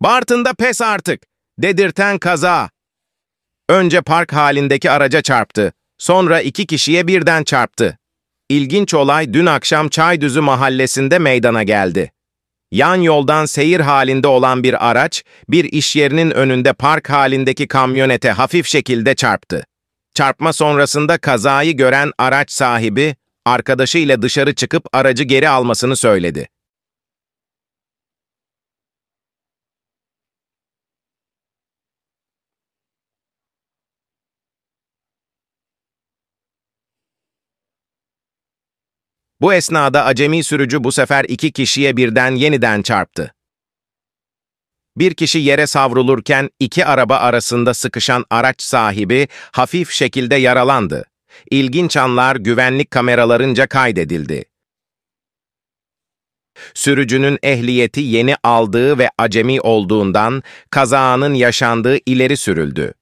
Bartın'da pes artık, dedirten kaza. Önce park halindeki araca çarptı, sonra iki kişiye birden çarptı. İlginç olay dün akşam Çaydüzü mahallesinde meydana geldi. Yan yoldan seyir halinde olan bir araç, bir iş yerinin önünde park halindeki kamyonete hafif şekilde çarptı. Çarpma sonrasında kazayı gören araç sahibi, arkadaşıyla dışarı çıkıp aracı geri almasını söyledi. Bu esnada acemi sürücü bu sefer iki kişiye birden yeniden çarptı. Bir kişi yere savrulurken iki araba arasında sıkışan araç sahibi hafif şekilde yaralandı. İlginç anlar güvenlik kameralarınca kaydedildi. Sürücünün ehliyeti yeni aldığı ve acemi olduğundan kazanın yaşandığı ileri sürüldü.